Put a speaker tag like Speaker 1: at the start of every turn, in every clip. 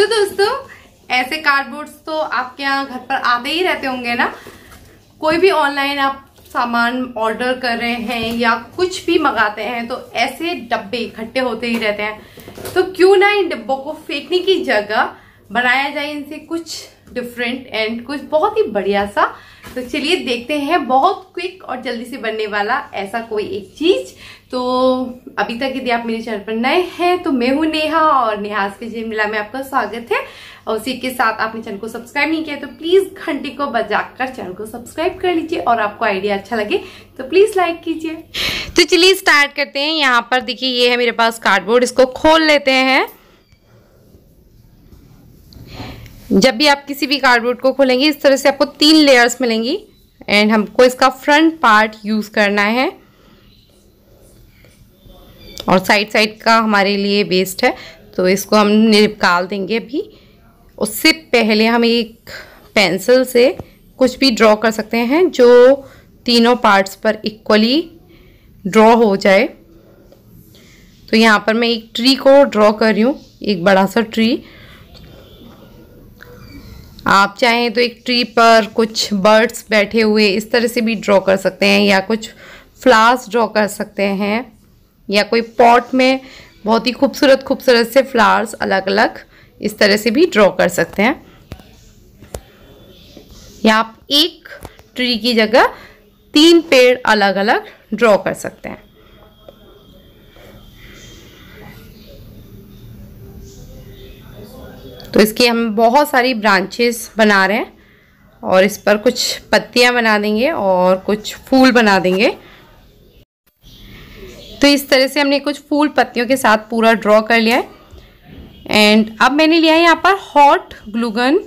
Speaker 1: तो दोस्तों ऐसे कार्डबोर्ड्स तो आपके यहाँ घर पर आते ही रहते होंगे ना कोई भी ऑनलाइन आप सामान ऑर्डर कर रहे हैं या कुछ भी मंगाते हैं तो ऐसे डब्बे इकट्ठे होते ही रहते हैं तो क्यों ना इन डिब्बों को फेंकने की जगह बनाया जाए इनसे कुछ डिफरेंट एंड कुछ बहुत ही बढ़िया सा तो चलिए देखते हैं बहुत क्विक और जल्दी से बनने वाला ऐसा कोई एक चीज तो अभी तक यदि आप मेरे चैनल पर नए हैं तो मैं हूं नेहा और नेहा के जी मिला में आपका स्वागत है और उसी के साथ आपने चैनल को सब्सक्राइब नहीं किया तो प्लीज घंटे को बजाकर चैनल को सब्सक्राइब कर लीजिए और आपको आइडिया अच्छा लगे तो प्लीज लाइक कीजिए तो चलिए स्टार्ट करते हैं यहाँ पर देखिए ये है मेरे पास कार्डबोर्ड इसको खोल लेते हैं जब भी आप किसी भी कार्डबोर्ड को खोलेंगे इस तरह से आपको तीन लेयर्स मिलेंगी एंड हमको इसका फ्रंट पार्ट यूज़ करना है और साइड साइड का हमारे लिए वेस्ट है तो इसको हम निकाल देंगे अभी उससे पहले हम एक पेंसिल से कुछ भी ड्रॉ कर सकते हैं जो तीनों पार्ट्स पर इक्वली ड्रॉ हो जाए तो यहाँ पर मैं एक ट्री को ड्रॉ कर रही हूँ एक बड़ा सा ट्री आप चाहें तो एक ट्री पर कुछ बर्ड्स बैठे हुए इस तरह से भी ड्रॉ कर सकते हैं या कुछ फ्लावर्स ड्रॉ कर सकते हैं या कोई पॉट में बहुत ही खूबसूरत खूबसूरत से फ्लावर्स अलग अलग इस तरह से भी ड्रॉ कर सकते हैं या आप एक ट्री की जगह तीन पेड़ अलग अलग ड्रॉ कर सकते हैं तो इसकी हम बहुत सारी ब्रांचेस बना रहे हैं और इस पर कुछ पत्तियां बना देंगे और कुछ फूल बना देंगे तो इस तरह से हमने कुछ फूल पत्तियों के साथ पूरा ड्रॉ कर लिया है एंड अब मैंने लिया है यहाँ पर हॉट ग्लूगन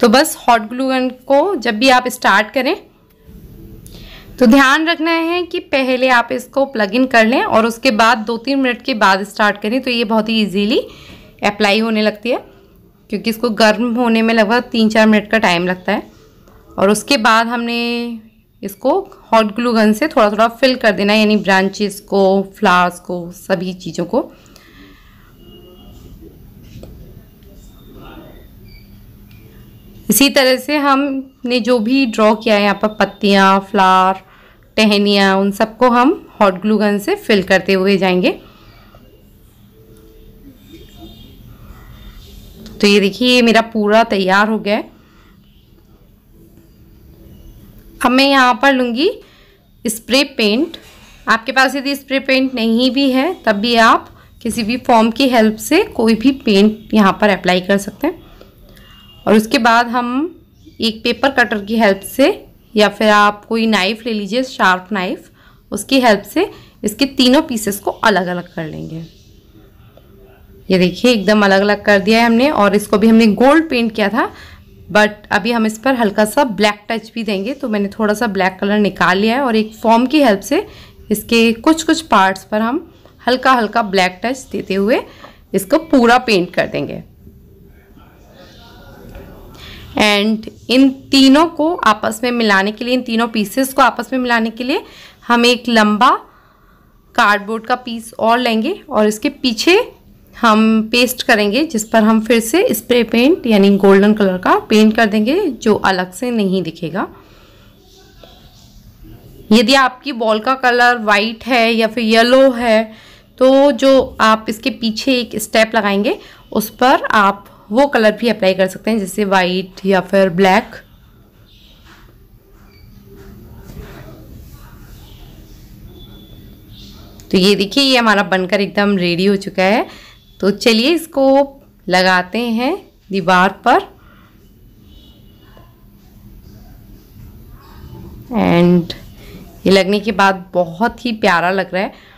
Speaker 1: तो बस हॉट ग्लूगन को जब भी आप स्टार्ट करें तो ध्यान रखना है कि पहले आप इसको प्लग इन कर लें और उसके बाद दो तीन मिनट के बाद स्टार्ट करें तो ये बहुत ही ईजीली अप्लाई होने लगती है क्योंकि इसको गर्म होने में लगभग तीन चार मिनट का टाइम लगता है और उसके बाद हमने इसको हॉट ग्लू गन से थोड़ा थोड़ा फिल कर देना है यानी ब्रांचेस को फ्लावर्स को सभी चीज़ों को इसी तरह से हमने जो भी ड्रॉ किया है यहाँ पर पत्तियाँ फ्लावर टहनियाँ उन सबको हम हॉट ग्लू गन से फिल करते हुए जाएंगे तो ये देखिए ये मेरा पूरा तैयार हो गया है अब मैं यहाँ पर लूँगी स्प्रे पेंट आपके पास यदि स्प्रे पेंट नहीं भी है तब भी आप किसी भी फॉर्म की हेल्प से कोई भी पेंट यहाँ पर अप्लाई कर सकते हैं और उसके बाद हम एक पेपर कटर की हेल्प से या फिर आप कोई नाइफ़ ले लीजिए शार्प नाइफ़ उसकी हेल्प से इसके तीनों पीसेस को अलग अलग कर लेंगे ये देखिए एकदम अलग अलग कर दिया है हमने और इसको भी हमने गोल्ड पेंट किया था बट अभी हम इस पर हल्का सा ब्लैक टच भी देंगे तो मैंने थोड़ा सा ब्लैक कलर निकाल लिया है और एक फॉर्म की हेल्प से इसके कुछ कुछ पार्ट्स पर हम हल्का हल्का ब्लैक टच देते हुए इसको पूरा पेंट कर देंगे एंड इन तीनों को आपस में मिलाने के लिए इन तीनों पीसेस को आपस में मिलाने के लिए हम एक लंबा कार्डबोर्ड का पीस और लेंगे और इसके पीछे हम पेस्ट करेंगे जिस पर हम फिर से स्प्रे पेंट यानी गोल्डन कलर का पेंट कर देंगे जो अलग से नहीं दिखेगा यदि आपकी बॉल का कलर वाइट है या फिर येलो है तो जो आप इसके पीछे एक स्टेप लगाएंगे उस पर आप वो कलर भी अप्लाई कर सकते हैं जैसे वाइट या फिर ब्लैक तो ये देखिए ये हमारा बनकर एकदम रेडी हो चुका है तो चलिए इसको लगाते हैं दीवार पर एंड ये लगने के बाद बहुत ही प्यारा लग रहा है